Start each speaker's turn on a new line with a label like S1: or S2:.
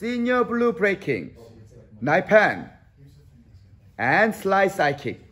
S1: senior blue breaking, pan, and slice
S2: side kick.